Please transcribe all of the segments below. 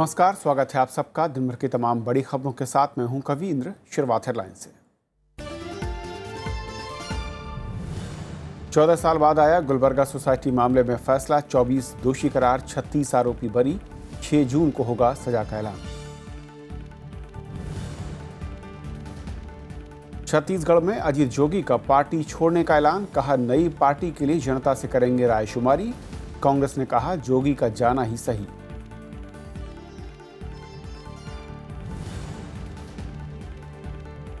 नमस्कार स्वागत है आप सबका दिन भर की तमाम बड़ी खबरों के साथ मैं हूं कविंद्र शुरुआत हेडलाइन से चौदह साल बाद आया गुलबर्गा सोसाइटी मामले में फैसला 24 दोषी करार 36 आरोपी बरी 6 जून को होगा सजा का ऐलान छत्तीसगढ़ में अजीत जोगी का पार्टी छोड़ने का ऐलान कहा नई पार्टी के लिए जनता से करेंगे रायशुमारी कांग्रेस ने कहा जोगी का जाना ही सही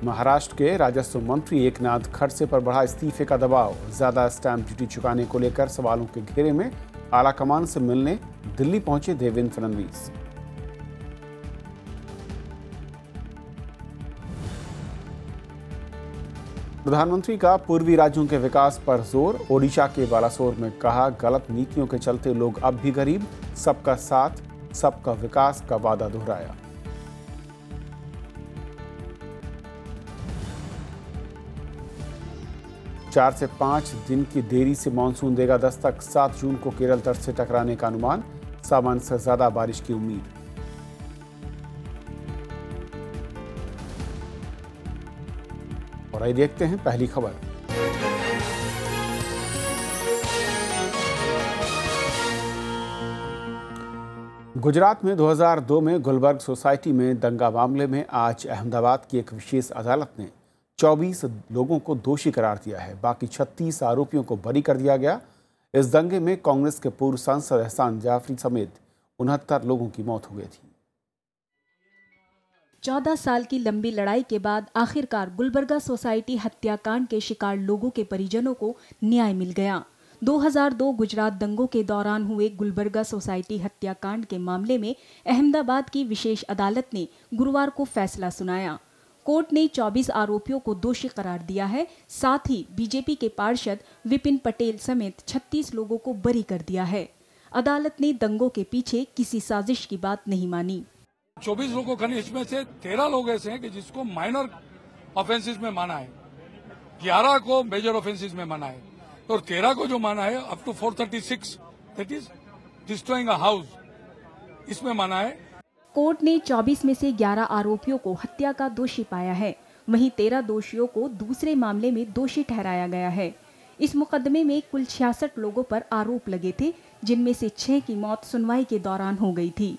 महाराष्ट्र के राजस्व मंत्री एकनाथ खड़से पर बढ़ा इस्तीफे का दबाव ज्यादा स्टैंप ड्यूटी चुकाने को लेकर सवालों के घेरे में आलाकमान से मिलने दिल्ली पहुंचे देवेंद्र फडणवीस प्रधानमंत्री का पूर्वी राज्यों के विकास पर जोर ओडिशा के बालासोर में कहा गलत नीतियों के चलते लोग अब भी गरीब सबका साथ सबका विकास का वादा दोहराया चार से पाँच दिन की देरी से मानसून देगा दस्तक सात जून को केरल तट से टकराने का अनुमान सामान्य से ज़्यादा बारिश की उम्मीद और आइए देखते हैं पहली खबर गुजरात में 2002 में गुलबर्ग सोसाइटी में दंगा मामले में आज अहमदाबाद की एक विशेष अदालत ने चौबीस लोगों को दोषी करार दिया है बाकी छत्तीस आरोपियों को बरी कर दिया गया इस दंगे में कांग्रेस के पूर्व सांसद एहसान जाफरी समेत उनहत्तर लोगों की मौत हो गई थी चौदह साल की लंबी लड़ाई के बाद आखिरकार गुलबर्गा सोसाइटी हत्याकांड के शिकार लोगों के परिजनों को न्याय मिल गया 2002 गुजरात दंगों के दौरान हुए गुलबर्गा सोसाइटी हत्याकांड के मामले में अहमदाबाद की विशेष अदालत ने गुरुवार को फैसला सुनाया कोर्ट ने 24 आरोपियों को दोषी करार दिया है साथ ही बीजेपी के पार्षद विपिन पटेल समेत 36 लोगों को बरी कर दिया है अदालत ने दंगों के पीछे किसी साजिश की बात नहीं मानी 24 लोगों घनिष्ठ में से 13 लोग ऐसे हैं कि जिसको माइनर ऑफेंसेस में माना है 11 को मेजर ऑफेंसेस में माना है और 13 को जो माना है up to four thirty six destroying house इसमें माना है कोर्ट ने 24 में से 11 आरोपियों को हत्या का दोषी पाया है वहीं 13 दोषियों को दूसरे मामले में दोषी ठहराया गया है इस मुकदमे में कुल छियासठ लोगों पर आरोप लगे थे जिनमें से छह की मौत सुनवाई के दौरान हो गई थी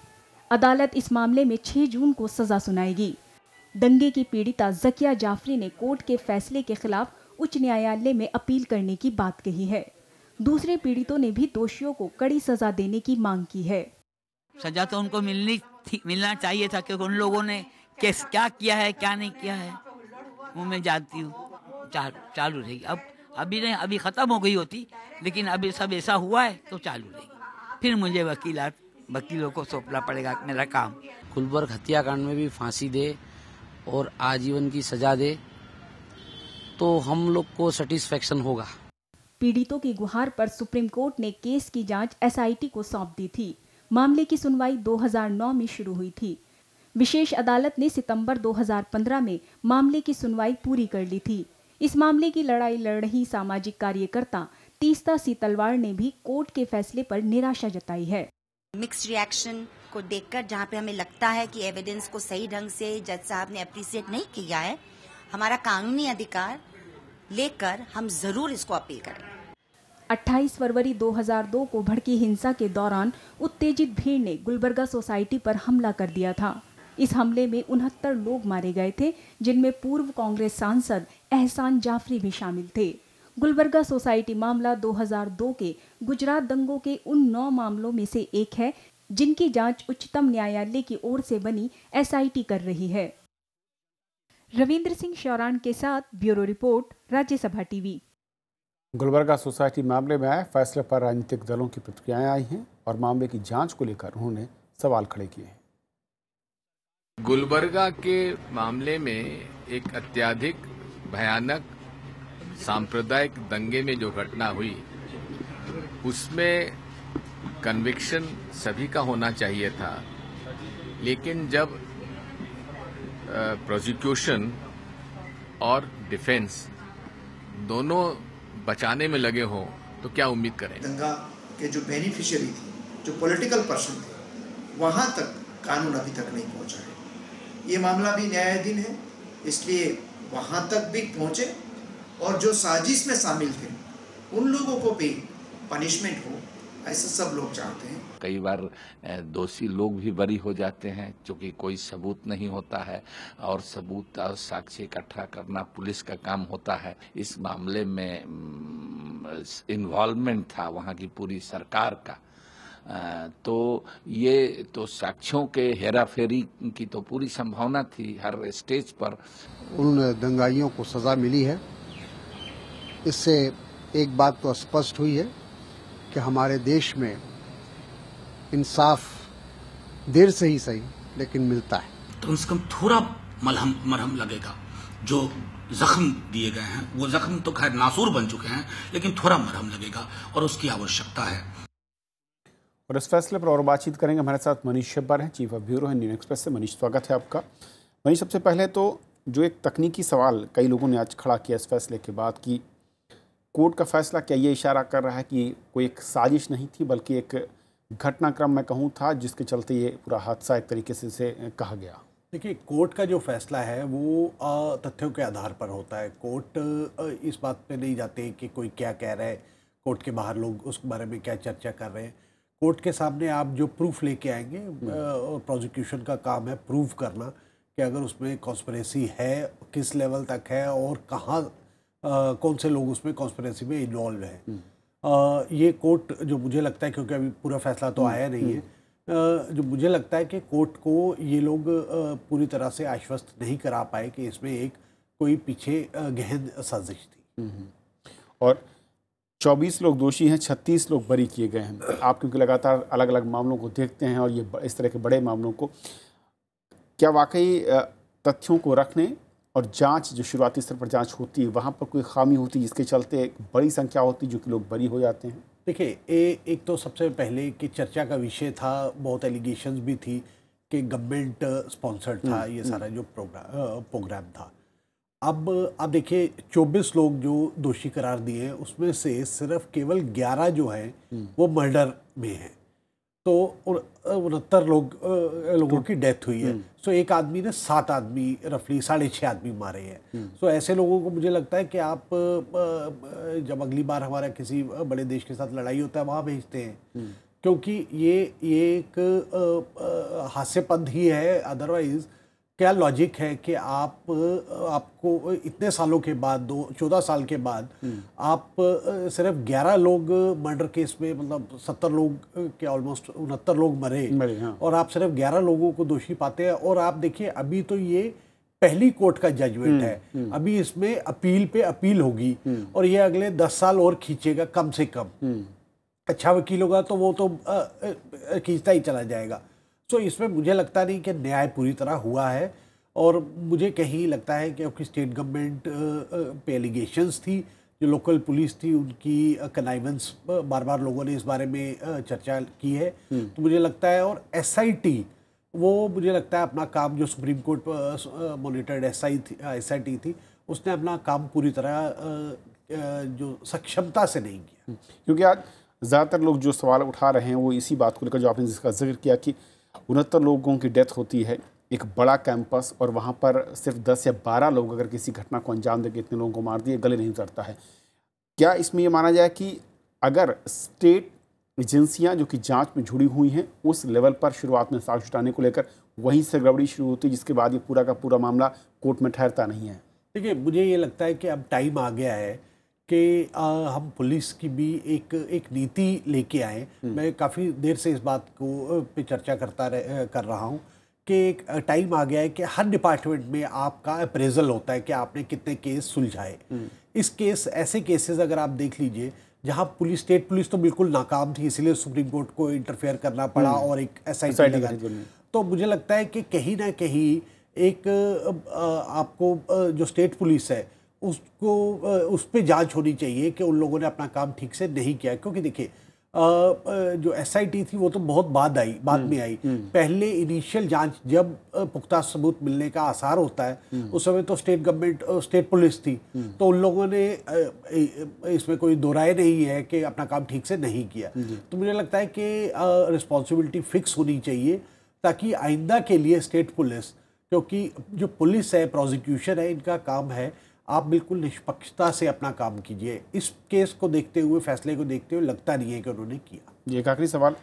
अदालत इस मामले में 6 जून को सजा सुनाएगी दंगे की पीड़िता जकिया जाफरी ने कोर्ट के फैसले के खिलाफ उच्च न्यायालय में अपील करने की बात कही है दूसरे पीड़ितों ने भी दोषियों को कड़ी सजा देने की मांग की है सजा तो उनको मिलनी थी मिलना चाहिए था क्योंकि उन लोगों ने किस क्या किया है क्या नहीं किया है वो मैं जानती हूँ चालू रहेगी अब अभी नहीं अभी ख़त्म हो गई होती लेकिन अभी सब ऐसा हुआ है तो चालू रहेगी फिर मुझे वकील वकीलों को सौंपना पड़ेगा मेरा काम गुलबर्ग हत्याकांड में भी फांसी दे और आजीवन की सजा दे तो हम लोग को सेटिस्फेक्शन होगा पीड़ितों की गुहार पर सुप्रीम कोर्ट ने केस की जांच एसआईटी को सौंप दी थी मामले की सुनवाई 2009 में शुरू हुई थी विशेष अदालत ने सितंबर 2015 में मामले की सुनवाई पूरी कर ली थी इस मामले की लड़ाई लड़ रही सामाजिक कार्यकर्ता तीस्ता सी तलवार ने भी कोर्ट के फैसले पर निराशा जताई है मिक्स रिएक्शन को देखकर जहाँ पे हमें लगता है कि एविडेंस को सही ढंग से जज साहब ने अप्रिसिएट नहीं किया है हमारा कानूनी अधिकार लेकर हम जरूर इसको अपील करेंगे 28 फरवरी 2002 को भड़की हिंसा के दौरान उत्तेजित भीड़ ने गुलबर्गा सोसाइटी पर हमला कर दिया था इस हमले में उनहत्तर लोग मारे गए थे जिनमें पूर्व कांग्रेस सांसद एहसान जाफरी भी शामिल थे गुलबर्गा सोसाइटी मामला 2002 के गुजरात दंगों के उन नौ मामलों में से एक है जिनकी जांच उच्चतम न्यायालय की ओर से बनी एसआईटी कर रही है रविंद्र सिंह शौरान के साथ bureau report Rajya Sabha TV Gulbarga society मामले में आए फैसले पर राजनीतिक दलों की प्रतिक्रियाएं आई हैं और मामले की जांच को लेकर उन्होंने सवाल खड़े किए हैं गुलबर्गा के मामले में एक अत्याधिक भयानक सांप्रदायिक दंगे में जो घटना हुई उसमें कन्विक्शन सभी का होना चाहिए था लेकिन जब प्रोसिक्यूशन और डिफेंस दोनों बचाने में लगे हों तो क्या उम्मीद करें गंगा के जो बेनिफिशियरी थी जो पॉलिटिकल पर्सन थे वहाँ तक कानून अभी तक नहीं पहुँचा है ये मामला भी न्यायाधीन है इसलिए वहाँ तक भी पहुँचे और जो साजिश में शामिल थे उन लोगों को भी पनिशमेंट हो ऐसा सब लोग चाहते हैं कई बार दोषी लोग भी बरी हो जाते हैं क्योंकि कोई सबूत नहीं होता है और सबूत और साक्ष्य इकट्ठा करना पुलिस का काम होता है इस मामले में इन्वॉल्वमेंट था वहाँ की पूरी सरकार का तो ये तो साक्ष्यों के हेरा फेरी की तो पूरी संभावना थी हर स्टेज पर उन दंगाइयों को सज़ा मिली है इससे एक बात तो स्पष्ट हुई है कि हमारे देश में इंसाफ देर से ही सही लेकिन मिलता है तो कम से कम थोड़ा मलहम मरहम लगेगा जो जख्म दिए गए हैं वो जख्म तो खैर नासूर बन चुके हैं लेकिन थोड़ा मरहम लगेगा और उसकी आवश्यकता है और इस फैसले पर और बातचीत करेंगे हमारे साथ मनीष शब्बर हैं चीफ ऑफ ब्यूरो है एक्सप्रेस से मनीष स्वागत है आपका मनीष सबसे पहले तो जो एक तकनीकी सवाल कई लोगों ने आज खड़ा किया इस फैसले के बाद कि कोर्ट का फैसला क्या ये इशारा कर रहा है कि कोई एक साजिश नहीं थी बल्कि एक घटनाक्रम मैं कहूँ था जिसके चलते ये पूरा हादसा एक तरीके से इसे कहा गया देखिए कोर्ट का जो फैसला है वो तथ्यों के आधार पर होता है कोर्ट इस बात पे नहीं जाते कि कोई क्या कह रहा है कोर्ट के बाहर लोग उस बारे में क्या चर्चा कर रहे हैं कोर्ट के सामने आप जो प्रूफ लेके आएंगे हम्म। और प्रोसिक्यूशन का काम है प्रूफ करना कि अगर उसमें कॉन्स्परेसी है किस लेवल तक है और कहाँ कौन से लोग उसमें कॉन्स्परेसी में इन्वॉल्व हैं हम्म। ये कोर्ट जो मुझे लगता है क्योंकि अभी पूरा फैसला तो आया नहीं है जो मुझे लगता है कि कोर्ट को ये लोग पूरी तरह से आश्वस्त नहीं करा पाए कि इसमें एक कोई पीछे गहन साजिश थी हम्म, हम्म। और 24 लोग दोषी हैं 36 लोग बरी किए गए हैं आप क्योंकि लगातार अलग अलग मामलों को देखते हैं और ये इस तरह के बड़े मामलों को क्या वाकई तथ्यों को रखने और जांच जो शुरुआती स्तर पर जांच होती है वहाँ पर कोई खामी होती है जिसके चलते एक बड़ी संख्या होती है जो कि लोग बरी हो जाते हैं देखिए एक तो सबसे पहले कि चर्चा का विषय था बहुत एलिगेशन भी थी कि गवर्नमेंट स्पॉन्सर्ड था हम्म, ये हम्म। सारा जो प्रोग्राम प्रोग्राम था अब आप देखिए 24 लोग जो दोषी करार दिए हैं उसमें से सिर्फ केवल 11 जो हैं हम्म। वो मर्डर में हैं तो उनहत्तर लोग लोगों की डेथ हुई है सो हम्म। एक आदमी ने सात आदमी रफली साढ़े छः आदमी मारे हैं सो हम्म। ऐसे लोगों को मुझे लगता है कि आप जब अगली बार हमारा किसी बड़े देश के साथ लड़ाई होता है वहाँ भेजते हैं हम्म। क्योंकि ये ये एक हास्यपद ही है अदरवाइज़ क्या लॉजिक है कि आप आपको इतने सालों के बाद दो चौदह साल के बाद हम्म। आप सिर्फ ग्यारह लोग मर्डर केस में मतलब सत्तर लोग के ऑलमोस्ट उनहत्तर लोग मरे, मरे हाँ। और आप सिर्फ ग्यारह लोगों को दोषी पाते हैं और आप देखिए अभी तो ये पहली कोर्ट का जजमेंट हम्म, है हम्म। अभी इसमें अपील पे अपील होगी और ये अगले दस साल और खींचेगा कम से कम अच्छा वकील होगा तो वो तो खींचता ही चला जाएगा सो इसमें मुझे लगता नहीं कि न्याय पूरी तरह हुआ है और मुझे कहीं लगता है कि आपकी स्टेट गवर्नमेंट पे एलिगेशंस थी जो लोकल पुलिस थी उनकी कनाइवेंस बार बार लोगों ने इस बारे में चर्चा की है हम्म। तो मुझे लगता है और एस वो मुझे लगता है अपना काम जो supreme court monitored S I थी एस थी उसने अपना काम पूरी तरह जो सक्षमता से नहीं किया हम्म। क्योंकि आज ज़्यादातर लोग जो सवाल उठा रहे हैं वो इसी बात को लेकर जो आपने जिसका जिक्र किया कि उनहत्तर लोगों की डेथ होती है एक बड़ा कैंपस और वहाँ पर सिर्फ दस या बारह लोग अगर किसी घटना को अंजाम देकर इतने लोगों को मार दिए गले नहीं उतरता है क्या इसमें ये माना जाए कि अगर स्टेट एजेंसियाँ जो कि जांच में जुड़ी हुई हैं उस लेवल पर शुरुआत में साक्ष जुटाने को लेकर वहीं से गड़बड़ी शुरू होती है जिसके बाद ये पूरा का पूरा मामला कोर्ट में ठहरता नहीं है देखिए मुझे ये लगता है कि अब टाइम आ गया है कि हम पुलिस की भी एक एक नीति लेके आए हम्म। मैं काफ़ी देर से इस बात को पे चर्चा करता रह, कर रहा हूँ कि एक टाइम आ गया है कि हर डिपार्टमेंट में आपका अप्रेजल होता है कि आपने कितने केस सुलझाए हम्म। इस केस ऐसे केसेस अगर आप देख लीजिए जहाँ पुलिस स्टेट पुलिस तो बिल्कुल नाकाम थी इसलिए सुप्रीम कोर्ट को इंटरफेयर करना पड़ा हम्म। और एक एस आई तो मुझे लगता है कि कहीं ना कहीं एक आपको जो स्टेट पुलिस है उसको उस पर जाँच होनी चाहिए कि उन लोगों ने अपना काम ठीक से नहीं किया क्योंकि देखिए जो एस थी वो तो बहुत बाद आई बाद में हम्म, आई हम्म। पहले इनिशियल जांच जब पुख्ता सबूत मिलने का आसार होता है हम्म। उस समय तो स्टेट गवर्नमेंट स्टेट पुलिस थी तो उन लोगों ने इसमें कोई दोराए नहीं है कि अपना काम ठीक से नहीं किया तो मुझे लगता है कि रिस्पॉन्सिबिलिटी फिक्स होनी चाहिए ताकि आइंदा के लिए स्टेट पुलिस क्योंकि जो पुलिस है प्रोजिक्यूशन है इनका काम है आप बिल्कुल निष्पक्षता से अपना काम कीजिए इस केस को देखते हुए फैसले को देखते हुए लगता नहीं है कि उन्होंने किया ये एक आखिरी सवाल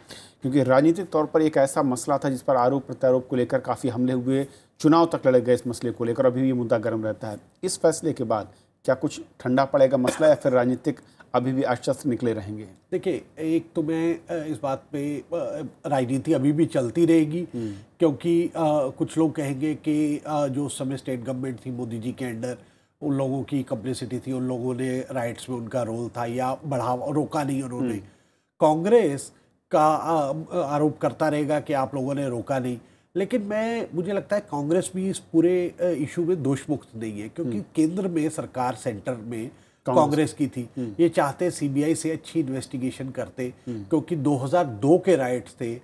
क्योंकि राजनीतिक तौर पर एक ऐसा मसला था जिस पर आरोप प्रत्यारोप को लेकर काफ़ी हमले हुए चुनाव तक लड़े गए इस मसले को लेकर अभी भी ये मुद्दा गर्म रहता है इस फैसले के बाद क्या कुछ ठंडा पड़ेगा मसला या फिर राजनीतिक अभी भी अशस्त्र निकले रहेंगे देखिए एक तो मैं इस बात पे राजनीति अभी भी चलती रहेगी हम्म। क्योंकि आ, कुछ लोग कहेंगे कि जो उस समय स्टेट गवर्नमेंट थी मोदी जी के अंडर उन लोगों की पब्लिसिटी थी उन लोगों ने राइट्स में उनका रोल था या बढ़ावा रोका नहीं उन्होंने हम्म। कांग्रेस का आरोप करता रहेगा कि आप लोगों ने रोका नहीं लेकिन मैं मुझे लगता है कांग्रेस भी इस पूरे इशू में दोषमुक्त नहीं है क्योंकि हम्म। केंद्र में सरकार सेंटर में कांग्रेस की थी हम्म। ये चाहते सीबीआई से अच्छी इन्वेस्टिगेशन करते क्योंकि 2002 के राइट्स थे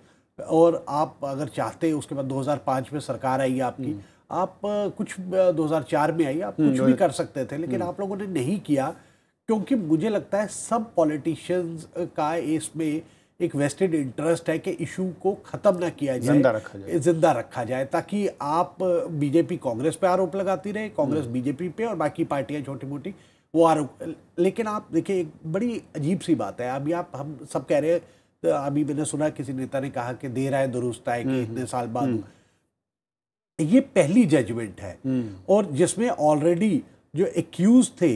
और आप अगर चाहते उसके बाद 2005 में सरकार आई आपकी आप कुछ 2004 में आई आप हम्म, कुछ भी कर सकते थे लेकिन हम्म। आप लोगों ने नहीं किया क्योंकि मुझे लगता है सब पॉलिटिशियंस का इसमें एक वेस्टेड इंटरेस्ट है कि इशू को ख़त्म ना किया जाए जिंदा रखा जाए जिंदा रखा जाए ताकि आप बीजेपी कांग्रेस पे आरोप लगाती रहे कांग्रेस हम्म। बीजेपी पे और बाकी पार्टियां छोटी मोटी वो आरोप लेकिन आप देखिए एक बड़ी अजीब सी बात है अभी आप हम सब कह रहे हैं अभी मैंने सुना किसी नेता ने कहा कि देर आए दुरुस्त आए कि इतने साल बाद ये पहली जजमेंट है हम्म। और जिसमें ऑलरेडी जो एक्यूज थे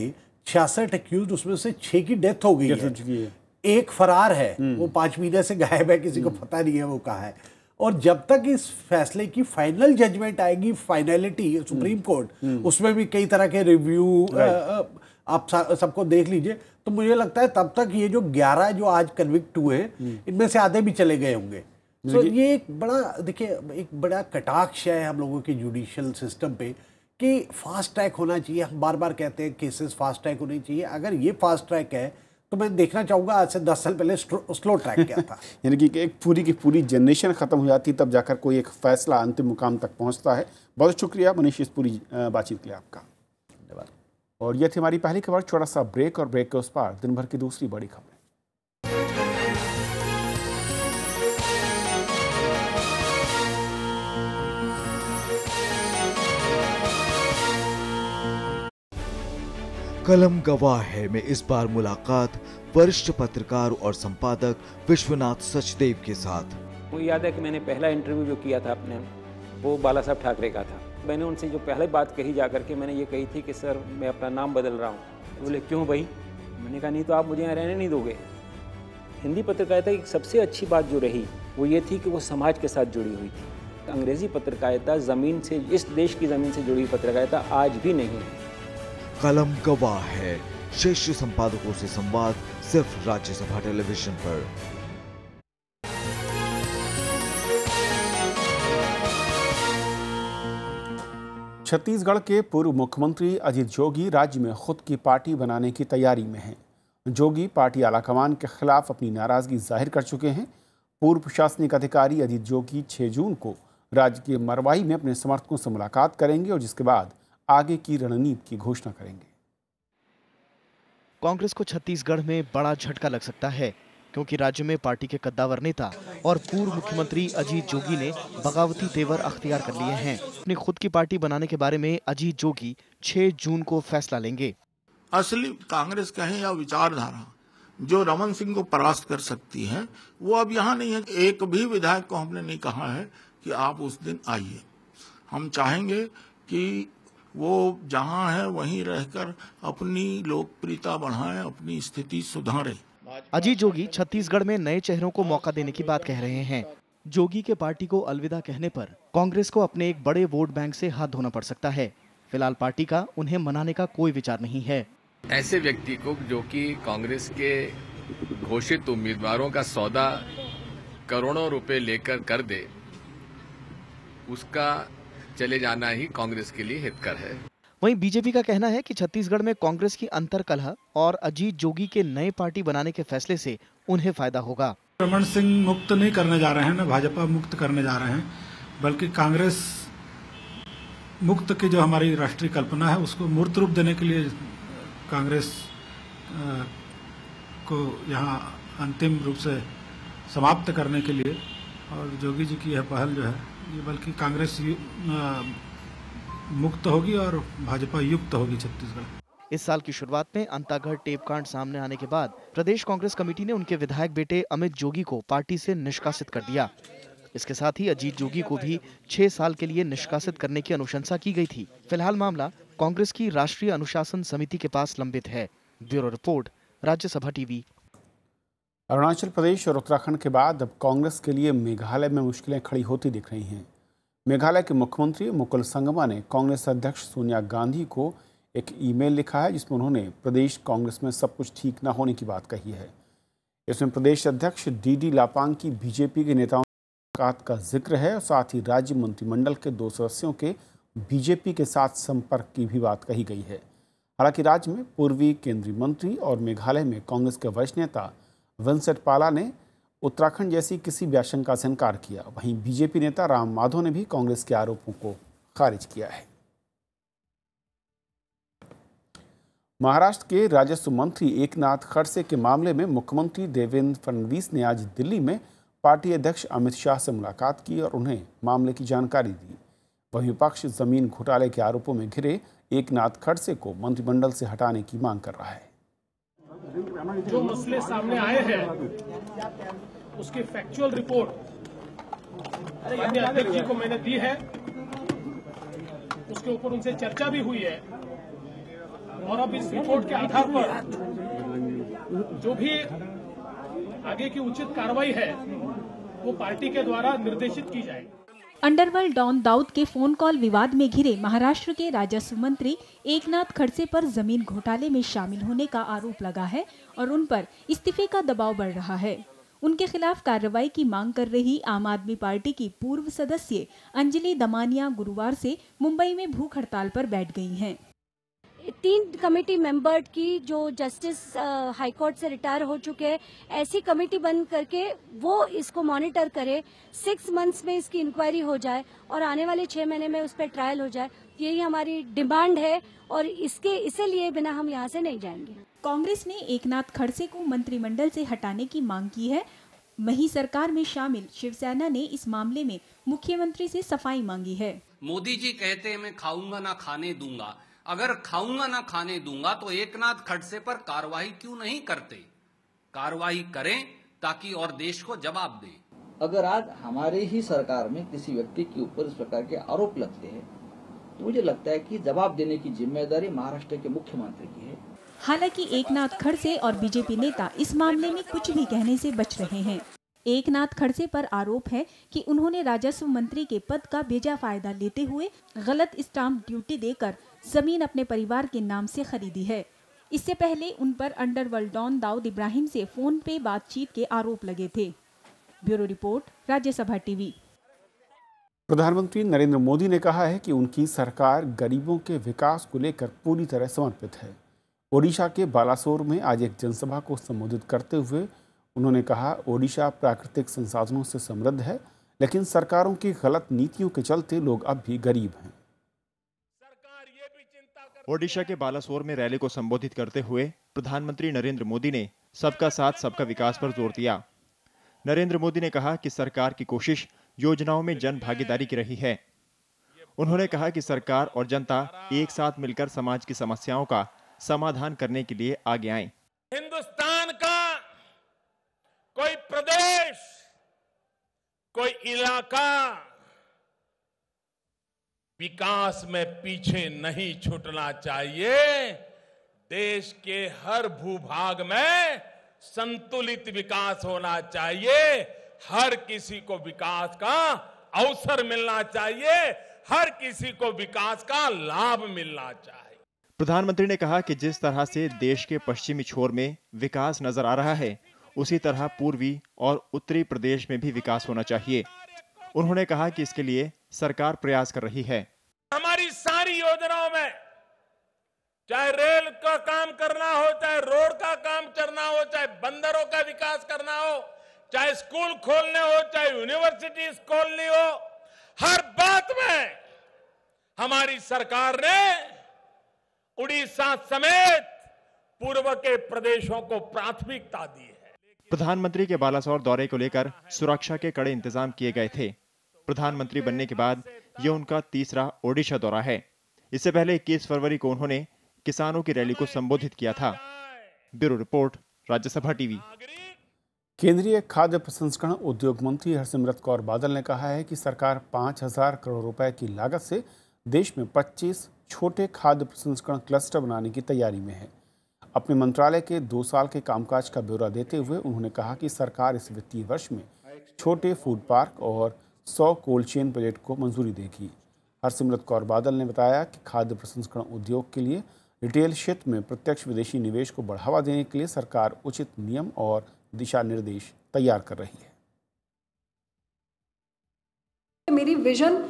छियासठ एक्यूज उसमें से छह की डेथ हो गई है।, है एक फरार है हम्म। वो पांच महीने से गायब है किसी को हम्म। पता नहीं है वो कहा है और जब तक इस फैसले की फाइनल जजमेंट आएगी फाइनलिटी सुप्रीम कोर्ट उसमें भी कई तरह के रिव्यू आप सबको देख लीजिए तो मुझे लगता है तब तक ये जो 11 जो आज कन्विक्ट हुए इनमें से आधे भी चले गए होंगे so, ये एक बड़ा देखिए एक बड़ा कटाक्ष है हम लोगों के जुडिशल सिस्टम पे कि फास्ट ट्रैक होना चाहिए हम बार बार कहते हैं केसेस फास्ट ट्रैक होने चाहिए अगर ये फास्ट ट्रैक है तो मैं देखना चाहूँगा आज से दस साल पहले स्लो ट्रैक क्या था यानी कि एक पूरी की पूरी जनरेशन ख़त्म हो जाती तब जाकर कोई एक फैसला अंतिम मुकाम तक पहुँचता है बहुत शुक्रिया मनीष इस पूरी बातचीत के लिए आपका धन्यवाद और यह थी हमारी पहली खबर छोटा सा ब्रेक और ब्रेक के उस पार दिन भर की दूसरी बड़ी खबर कलम गवाह है मैं इस बार मुलाकात वरिष्ठ पत्रकार और संपादक विश्वनाथ सचदेव के साथ मुझे याद है कि मैंने पहला इंटरव्यू जो किया था अपने वो बाला साहब ठाकरे का था मैंने उनसे जो पहले बात कही जा करके मैंने ये कही थी कि सर मैं अपना नाम बदल रहा हूँ तो बोले क्यों भाई मैंने कहा नहीं तो आप मुझे यहाँ रहने नहीं दोगे हिंदी पत्रकारिता की सबसे अच्छी बात जो रही वो ये थी कि वो समाज के साथ जुड़ी हुई थी अंग्रेज़ी पत्रकारिता ज़मीन से इस देश की ज़मीन से जुड़ी पत्रकारिता आज भी नहीं है कलम गवाह है शीर्ष संपादकों से संवाद सिर्फ राज्यसभा टेलीविजन पर छत्तीसगढ़ के पूर्व मुख्यमंत्री अजीत जोगी राज्य में खुद की पार्टी बनाने की तैयारी में हैं जोगी पार्टी आलाकमान के खिलाफ अपनी नाराजगी जाहिर कर चुके हैं पूर्व प्रशासनिक अधिकारी अजीत जोगी 6 जून को राज्य के मरवाही में अपने समर्थकों से मुलाकात करेंगे और जिसके बाद आगे की रणनीति की घोषणा करेंगे कांग्रेस को छत्तीसगढ़ में बड़ा झटका लग सकता है क्योंकि राज्य में पार्टी के कद्दावर नेता और पूर्व मुख्यमंत्री अजीत जोगी ने बगावती तेवर अख्तियार कर लिए हैं अपनी खुद की पार्टी बनाने के बारे में अजीत जोगी 6 जून को फैसला लेंगे असली कांग्रेस है या विचारधारा जो रमन सिंह को परास्त कर सकती है वो अब यहाँ नहीं है एक भी विधायक को हमने नहीं कहा है कि आप उस दिन आइए हम चाहेंगे कि वो जहां है वहीं रहकर अपनी लोकप्रियता बढ़ाएं अपनी स्थिति सुधारे अजीत जोगी छत्तीसगढ़ में नए चेहरों को मौका देने की बात कह रहे हैं जोगी के पार्टी को अलविदा कहने पर कांग्रेस को अपने एक बड़े वोट बैंक से हाथ धोना पड़ सकता है फिलहाल पार्टी का उन्हें मनाने का कोई विचार नहीं है ऐसे व्यक्ति को जो कि कांग्रेस के घोषित उम्मीदवारों का सौदा करोड़ों रुपए लेकर कर दे उसका चले जाना ही कांग्रेस के लिए हितकर है वहीं बीजेपी का कहना है कि छत्तीसगढ़ में कांग्रेस की अंतर कलह और अजीत जोगी के नए पार्टी बनाने के फैसले से उन्हें फायदा होगा रमन सिंह मुक्त नहीं करने जा रहे हैं न भाजपा मुक्त करने जा रहे हैं बल्कि कांग्रेस मुक्त की जो हमारी राष्ट्रीय कल्पना है उसको मूर्त रूप देने के लिए कांग्रेस को यहाँ अंतिम रूप से समाप्त करने के लिए और जोगी जी की यह पहल जो है ये बल्कि कांग्रेस मुक्त होगी और भाजपा युक्त होगी छत्तीसगढ़ इस साल की शुरुआत में अंतागढ़ टेप कांड सामने आने के बाद प्रदेश कांग्रेस कमेटी ने उनके विधायक बेटे अमित जोगी को पार्टी से निष्कासित कर दिया इसके साथ ही अजीत जोगी को भी छह साल के लिए निष्कासित करने की अनुशंसा की गई थी फिलहाल मामला कांग्रेस की राष्ट्रीय अनुशासन समिति के पास लंबित है bureau report Rajya Sabha TV Arunachal Pradesh और उत्तराखंड के बाद अब कांग्रेस के लिए मेघालय में मुश्किलें खड़ी होती दिख रही हैं मेघालय के मुख्यमंत्री मुकुल संगमा ने कांग्रेस अध्यक्ष सोनिया गांधी को एक ईमेल लिखा है जिसमें उन्होंने प्रदेश कांग्रेस में सब कुछ ठीक न होने की बात कही है इसमें प्रदेश अध्यक्ष डी डी लापांग की बीजेपी के नेताओं मुलाकात का जिक्र है और साथ ही राज्य मंत्रिमंडल के दो सदस्यों के बीजेपी के साथ संपर्क की भी बात कही गई है हालांकि राज्य में पूर्वी केंद्रीय मंत्री और मेघालय में कांग्रेस के वरिष्ठ नेता विंसेट पाला ने उत्तराखंड जैसी किसी भी आशंका से इनकार किया वहीं बीजेपी नेता राम माधव ने भी कांग्रेस के आरोपों को खारिज किया है महाराष्ट्र के राजस्व मंत्री एकनाथ खड़से के मामले में मुख्यमंत्री देवेंद्र फडणवीस ने आज दिल्ली में पार्टी अध्यक्ष अमित शाह से मुलाकात की और उन्हें मामले की जानकारी दी वहीं विपक्ष जमीन घोटाले के आरोपों में घिरे एकनाथ खड़से को मंत्रिमंडल से हटाने की मांग कर रहा है जो मसले सामने आए हैं उसकी फैक्चुअल रिपोर्ट माननीय अध्यक्ष जी को मैंने दी है उसके ऊपर उनसे चर्चा भी हुई है और अब इस रिपोर्ट के आधार पर जो भी आगे की उचित कार्रवाई है वो पार्टी के द्वारा निर्देशित की जाएगी अंडरवर्ल्ड डॉन दाऊद के फोन कॉल विवाद में घिरे महाराष्ट्र के राजस्व मंत्री एकनाथ खड़से पर जमीन घोटाले में शामिल होने का आरोप लगा है और उन पर इस्तीफे का दबाव बढ़ रहा है उनके खिलाफ कार्रवाई की मांग कर रही आम आदमी पार्टी की पूर्व सदस्य अंजलि दमानिया गुरुवार से मुंबई में भूख हड़ताल पर बैठ गई हैं तीन कमेटी मेंबर की जो जस्टिस हाईकोर्ट से रिटायर हो चुके हैं ऐसी कमेटी बन करके वो इसको मॉनिटर करे सिक्स मंथ्स में इसकी इंक्वायरी हो जाए और आने वाले छह महीने में उस पर ट्रायल हो जाए तो यही हमारी डिमांड है और इसके लिए बिना हम यहाँ से नहीं जाएंगे कांग्रेस ने एकनाथ खड़से को मंत्रिमंडल से हटाने की मांग की है वही सरकार में शामिल शिवसेना ने इस मामले में मुख्यमंत्री से सफाई मांगी है मोदी जी कहते हैं मैं खाऊंगा ना खाने दूंगा अगर खाऊंगा ना खाने दूंगा तो एकनाथ खड़से पर कार्रवाई क्यों नहीं करते कार्रवाई करें ताकि और देश को जवाब दे अगर आज हमारे ही सरकार में किसी व्यक्ति के ऊपर इस प्रकार के आरोप लगते हैं तो मुझे लगता है कि जवाब देने की जिम्मेदारी महाराष्ट्र के मुख्यमंत्री की है हालांकि एकनाथ खड़से और बीजेपी नेता इस मामले में कुछ भी कहने से बच रहे हैं एकनाथ खड़से पर आरोप है कि उन्होंने राजस्व मंत्री के पद का बेजा फायदा लेते हुए गलत स्टाम्प ड्यूटी देकर जमीन अपने परिवार के नाम से खरीदी है इससे पहले उन पर अंडरवर्ल्ड डॉन दाऊद इब्राहिम से फोन पे बातचीत के आरोप लगे थे ब्यूरो रिपोर्ट राज्यसभा टीवी प्रधानमंत्री नरेंद्र मोदी ने कहा है कि उनकी सरकार गरीबों के विकास को लेकर पूरी तरह समर्पित है ओडिशा के बालासोर में आज एक जनसभा को संबोधित करते हुए उन्होंने कहा ओडिशा प्राकृतिक संसाधनों से समृद्ध है लेकिन सरकारों की गलत नीतियों के चलते लोग अब भी गरीब हैं ओडिशा के बालासोर में रैली को संबोधित करते हुए प्रधानमंत्री नरेंद्र मोदी ने सबका साथ सबका विकास पर जोर दिया नरेंद्र मोदी ने कहा कि सरकार की कोशिश योजनाओं में जन भागीदारी की रही है उन्होंने कहा कि सरकार और जनता एक साथ मिलकर समाज की समस्याओं का समाधान करने के लिए आगे आए हिंदुस्तान का कोई प्रदेश कोई इलाका विकास में पीछे नहीं छूटना चाहिए देश के हर भूभाग में संतुलित विकास होना चाहिए हर किसी को विकास का अवसर मिलना चाहिए हर किसी को विकास का लाभ मिलना चाहिए प्रधानमंत्री ने कहा कि जिस तरह से देश के पश्चिमी छोर में विकास नजर आ रहा है उसी तरह पूर्वी और उत्तरी प्रदेश में भी विकास होना चाहिए उन्होंने कहा कि इसके लिए सरकार प्रयास कर रही है हमारी सारी योजनाओं में चाहे रेल का काम करना हो चाहे रोड का काम करना हो चाहे बंदरों का विकास करना हो चाहे स्कूल खोलने हो चाहे यूनिवर्सिटीज खोलनी हो हर बात में हमारी सरकार ने उड़ीसा समेत पूर्व के प्रदेशों को प्राथमिकता दी है प्रधानमंत्री के बालासोर दौरे को लेकर सुरक्षा के कड़े इंतजाम किए गए थे प्रधानमंत्री बनने के बाद यह उनका तीसरा ओडिशा दौरा है इससे पहले 21 फरवरी को उन्होंने किसानों की रैली को संबोधित किया था ब्यूरो रिपोर्ट राज्यसभा टीवी केंद्रीय खाद्य प्रसंस्करण उद्योग मंत्री हरसिमरत कौर बादल ने कहा है कि सरकार पाँच हजार करोड़ रुपए की लागत से देश में 25 छोटे खाद्य प्रसंस्करण क्लस्टर बनाने की तैयारी में है अपने मंत्रालय के दो साल के कामकाज का ब्यौरा देते हुए उन्होंने कहा कि सरकार इस वित्तीय वर्ष में छोटे फूड पार्क और सौ कोल्ड चेन प्रोजेक्ट को मंजूरी देगी हरसिमरत कौर बादल ने बताया कि खाद्य प्रसंस्करण उद्योग के लिए रिटेल क्षेत्र में प्रत्यक्ष विदेशी निवेश को बढ़ावा देने के लिए सरकार उचित नियम और दिशा निर्देश तैयार कर रही है मेरी विजन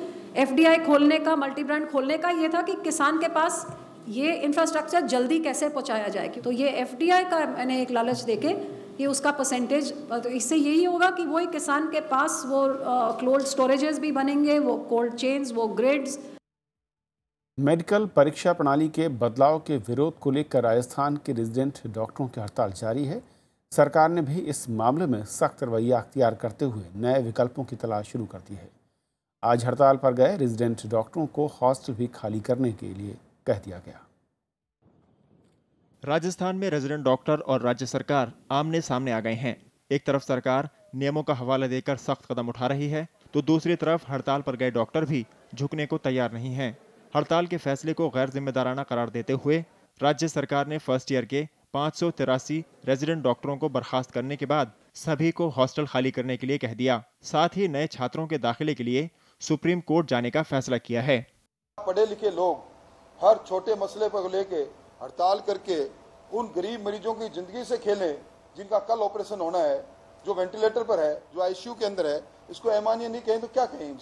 एफडीआई खोलने का मल्टी ब्रांड खोलने का ये था कि किसान के पास ये इंफ्रास्ट्रक्चर जल्दी कैसे पहुंचाया जाए तो ये एफडीआई का मैंने एक लालच देके ये उसका परसेंटेज तो इससे यही होगा कि वो एक किसान के पास वो क्लोल्ड स्टोरेजेस भी बनेंगे वो कोल्ड चेन्स वो ग्रिड्स मेडिकल परीक्षा प्रणाली के बदलाव के विरोध को लेकर राजस्थान के रेजिडेंट डॉक्टरों की हड़ताल जारी है सरकार ने भी इस मामले में सख्त रवैया अख्तियार करते हुए नए विकल्पों की तलाश शुरू कर दी है आज हड़ताल पर गए रेजिडेंट डॉक्टरों को हॉस्टल भी खाली करने के लिए कह दिया गया राजस्थान में रेजिडेंट डॉक्टर और राज्य सरकार आमने सामने आ गए हैं एक तरफ सरकार नियमों का हवाला देकर सख्त कदम उठा रही है तो दूसरी तरफ हड़ताल पर गए डॉक्टर भी झुकने को तैयार नहीं हैं हड़ताल के फैसले को गैर जिम्मेदाराना करार देते हुए राज्य सरकार ने फर्स्ट ईयर के पाँच रेजिडेंट डॉक्टरों को बर्खास्त करने के बाद सभी को हॉस्टल खाली करने के लिए कह दिया साथ ही नए छात्रों के दाखिले के लिए सुप्रीम कोर्ट जाने का फैसला किया है पढ़े लिखे लोग हर छोटे मसले पर लेके हड़ताल करके उन गरीब मरीजों की जिंदगी से खेलें जिनका कल ऑपरेशन होना है जो वेंटिलेटर पर है जो आईसीयू के अंदर है इसको ऐमानिय नहीं कहें तो क्या कहें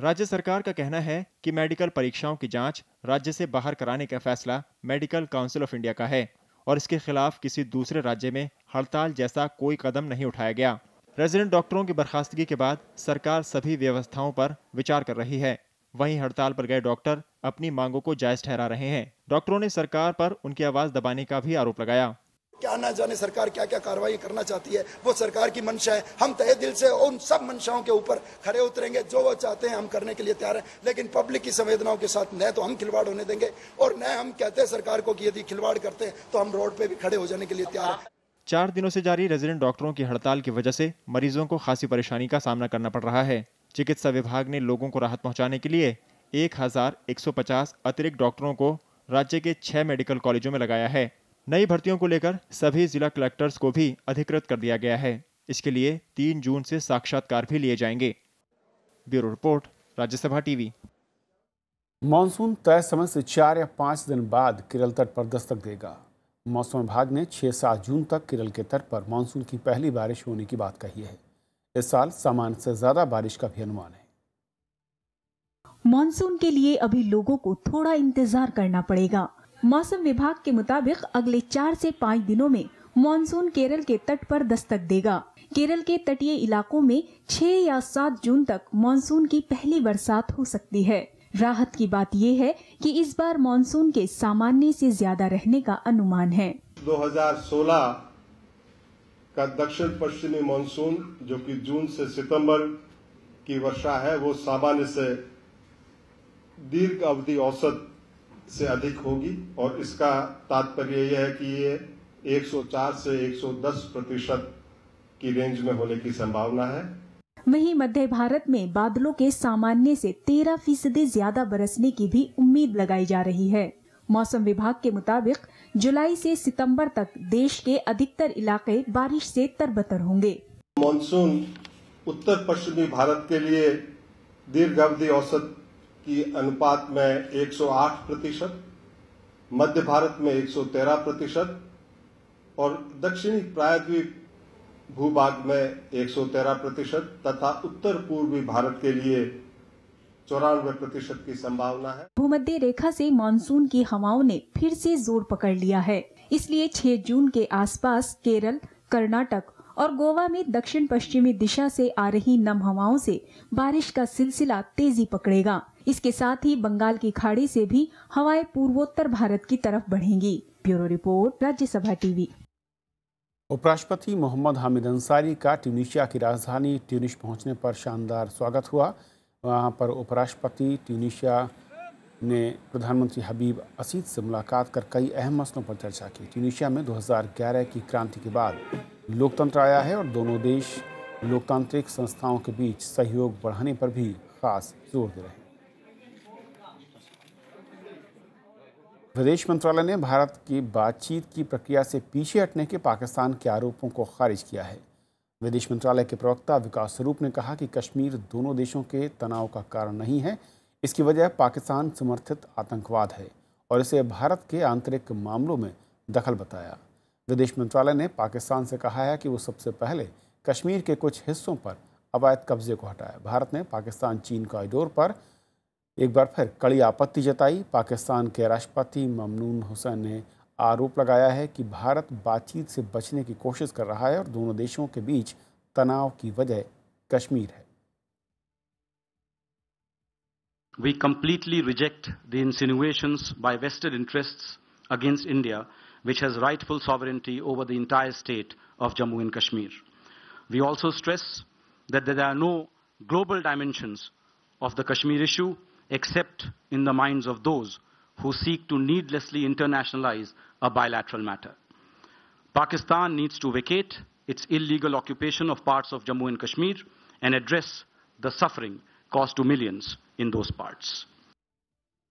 राज्य सरकार का कहना है कि मेडिकल परीक्षाओं की जांच राज्य से बाहर कराने का फैसला मेडिकल काउंसिल ऑफ इंडिया का है और इसके खिलाफ किसी दूसरे राज्य में हड़ताल जैसा कोई कदम नहीं उठाया गया रेजिडेंट डॉक्टरों की बर्खास्तगी के बाद सरकार सभी व्यवस्थाओं पर विचार कर रही है वहीं हड़ताल पर गए डॉक्टर अपनी मांगों को जायज ठहरा रहे हैं डॉक्टरों ने सरकार पर उनकी आवाज दबाने का भी आरोप लगाया क्या ना जाने सरकार क्या क्या कार्रवाई करना चाहती है वो सरकार की मंशा है हम तहे दिल से उन सब मंशाओं के ऊपर खड़े उतरेंगे जो वो चाहते हैं हम करने के लिए तैयार हैं लेकिन पब्लिक की संवेदनाओं के साथ न तो हम खिलवाड़ होने देंगे और न हम कहते हैं सरकार को कि यदि खिलवाड़ करते हैं तो हम रोड पे भी खड़े हो जाने के लिए तैयार है चार दिनों से जारी रेजिडेंट डॉक्टरों की हड़ताल की वजह से मरीजों को खासी परेशानी का सामना करना पड़ रहा है चिकित्सा विभाग ने लोगों को राहत पहुंचाने के लिए एक अतिरिक्त डॉक्टरों को राज्य के छह मेडिकल कॉलेजों में लगाया है नई भर्तियों को लेकर सभी जिला कलेक्टर्स को भी अधिकृत कर दिया गया है इसके लिए तीन जून से साक्षात्कार भी लिए जाएंगे bureau report Rajya Sabha TV monsoon तय समय से चार या पांच दिन बाद केरल तट पर दस्तक देगा मौसम विभाग ने छह सात जून तक केरल के तट पर मानसून की पहली बारिश होने की बात कही है इस साल सामान्य से ज़्यादा बारिश का भी अनुमान है मानसून के लिए अभी लोगों को थोड़ा इंतजार करना पड़ेगा मौसम विभाग के मुताबिक अगले चार से पाँच दिनों में मानसून केरल के तट पर दस्तक देगा केरल के तटीय इलाकों में छह या सात जून तक मानसून की पहली बरसात हो सकती है राहत की बात ये है कि इस बार मानसून के सामान्य से ज्यादा रहने का अनुमान है 2016 का दक्षिण पश्चिमी मानसून जो कि जून से सितंबर की वर्षा है वो सामान्य से दीर्घ अवधि औसत से अधिक होगी और इसका तात्पर्य यह है कि ये 104 से 110 प्रतिशत की रेंज में होने की संभावना है वहीं मध्य भारत में बादलों के सामान्य से 13 फीसदी ज्यादा बरसने की भी उम्मीद लगाई जा रही है मौसम विभाग के मुताबिक जुलाई से सितंबर तक देश के अधिकतर इलाके बारिश से तरबतर होंगे मानसून उत्तर पश्चिमी भारत के लिए दीर्घ अवधि औसत की अनुपात में 108 प्रतिशत मध्य भारत में 113 प्रतिशत और दक्षिणी प्रायद्वीप भूभाग में 113 प्रतिशत तथा उत्तर पूर्वी भारत के लिए चौरानवे प्रतिशत की संभावना है भूमध्य रेखा से मानसून की हवाओं ने फिर से जोर पकड़ लिया है इसलिए 6 जून के आसपास केरल कर्नाटक और गोवा में दक्षिण पश्चिमी दिशा से आ रही नम हवाओं से बारिश का सिलसिला तेजी पकड़ेगा इसके साथ ही बंगाल की खाड़ी से भी हवाएं पूर्वोत्तर भारत की तरफ बढ़ेंगी ब्यूरो रिपोर्ट राज्यसभा टीवी उपराष्ट्रपति मोहम्मद हामिद अंसारी का ट्यूनिशिया की राजधानी ट्यूनिश पहुंचने पर शानदार स्वागत हुआ वहां पर उपराष्ट्रपति ट्यूनिशिया ने प्रधानमंत्री हबीब असीद से मुलाकात कर कई अहम मसलों पर चर्चा की ट्यूनिशिया में 2011 की क्रांति के बाद लोकतंत्र आया है और दोनों देश लोकतांत्रिक संस्थाओं के बीच सहयोग बढ़ाने पर भी खास जोर दे रहे हैं विदेश मंत्रालय ने भारत की बातचीत की प्रक्रिया से पीछे हटने के पाकिस्तान के आरोपों को खारिज किया है विदेश मंत्रालय के प्रवक्ता विकास स्वरूप ने कहा कि कश्मीर दोनों देशों के तनाव का कारण नहीं है इसकी वजह पाकिस्तान समर्थित आतंकवाद है और इसे भारत के आंतरिक मामलों में दखल बताया विदेश मंत्रालय ने पाकिस्तान से कहा है कि वो सबसे पहले कश्मीर के कुछ हिस्सों पर अवैध कब्जे को हटाए भारत ने पाकिस्तान चीन कॉरिडोर पर एक बार फिर कड़ी आपत्ति जताई पाकिस्तान के राष्ट्रपति ममनून हुसैन ने आरोप लगाया है कि भारत बातचीत से बचने की कोशिश कर रहा है और दोनों देशों के बीच तनाव की वजह कश्मीर है we completely reject the insinuation by western interest against India which has rightful sovereignty over the entire state of Jammu and Kashmir we also stress that there are no global dimension of the Kashmir issue except in the minds of those who seek to needlessly internationalize a bilateral matter. Pakistan needs to vacate its illegal occupation of parts of Jammu and Kashmir and address the suffering caused to millions in those parts.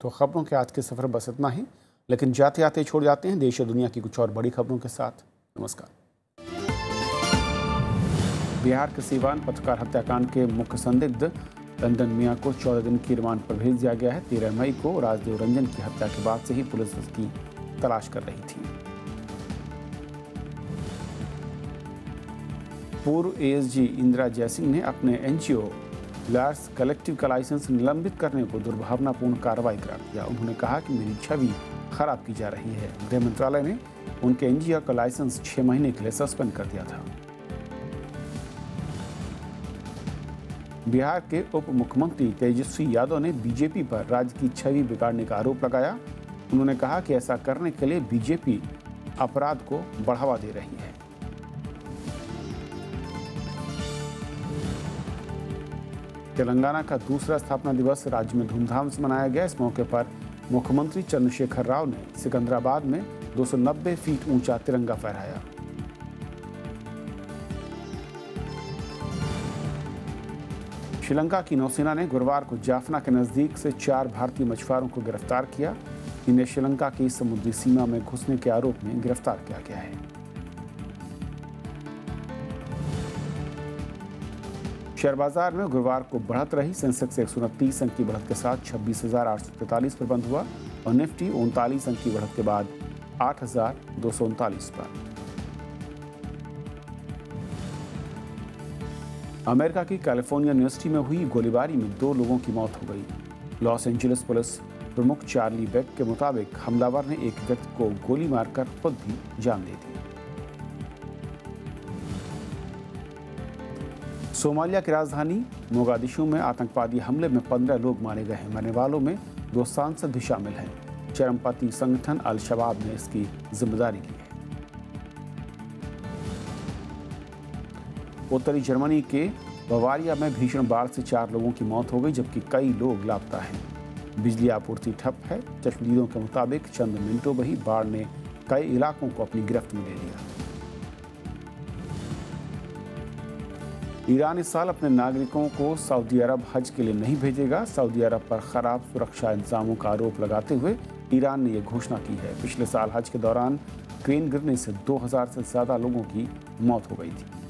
तो खबरों के आज के सफ़र बस इतना ही लेकिन जाते आते छोड़ जाते हैं देश और दुनिया की कुछ और बड़ी खबरों के साथ नमस्कार बिहार के सीवान पत्रकार हत्याकांड के मुख्य संदिग्ध रंजन मियाँ को चौदह दिन की रिमांड पर भेज दिया गया है तेरह मई को राजदेव रंजन की हत्या के बाद से ही पुलिस उसकी तलाश कर रही थी पूर्व एएसजी इंदिरा जयसिंह ने अपने एनजीओ लार्स कलेक्टिव का लाइसेंस निलंबित करने को दुर्भावनापूर्ण कार्रवाई करार दिया उन्होंने कहा कि मेरी छवि खराब की जा रही है गृह मंत्रालय ने उनके एनजीओ का लाइसेंस छह महीने के लिए सस्पेंड कर दिया था बिहार के उप मुख्यमंत्री तेजस्वी यादव ने बीजेपी पर राज्य की छवि बिगाड़ने का आरोप लगाया उन्होंने कहा कि ऐसा करने के लिए बीजेपी अपराध को बढ़ावा दे रही है तेलंगाना का दूसरा स्थापना दिवस राज्य में धूमधाम से मनाया गया इस मौके पर मुख्यमंत्री चंद्रशेखर राव ने सिकंदराबाद में 290 फीट ऊंचा तिरंगा फहराया श्रीलंका की नौसेना ने गुरुवार को जाफना के नज़दीक से चार भारतीय मछुआरों को गिरफ्तार किया इन्हें श्रीलंका की समुद्री सीमा में घुसने के आरोप में गिरफ्तार किया गया है शेयर बाजार में गुरुवार को बढ़त रही सेंसेक्स एक सौ उनतीस अंक की बढ़त के साथ छब्बीस हजार आठ सौ तैतालीस पर बंद हुआ और निफ्टी उनतालीस अंक की बढ़त के बाद आठ हजार दो सौ उनतालीस पर अमेरिका की कैलिफोर्निया यूनिवर्सिटी में हुई गोलीबारी में दो लोगों की मौत हो गई लॉस एंजलिस पुलिस प्रमुख चार्ली बेक के मुताबिक हमलावर ने एक व्यक्ति को गोली मारकर खुद भी जान दे दी सोमालिया की राजधानी मोगादिशु में आतंकवादी हमले में पंद्रह लोग मारे गए हैं मरने वालों में दो सांसद भी शामिल हैं चरमपति संगठन अल शबाब ने इसकी जिम्मेदारी की है उत्तरी जर्मनी के बवारिया में भीषण बाढ़ से चार लोगों की मौत हो गई जबकि कई लोग लापता हैं बिजली आपूर्ति ठप है तस्वीरों के मुताबिक चंद मिनटों में ही बाढ़ ने कई इलाकों को अपनी गिरफ्त में ले लिया ईरान इस साल अपने नागरिकों को सऊदी अरब हज के लिए नहीं भेजेगा सऊदी अरब पर खराब सुरक्षा इंतजामों का आरोप लगाते हुए ईरान ने यह घोषणा की है पिछले साल हज के दौरान क्रेन गिरने से 2000 से ज़्यादा लोगों की मौत हो गई थी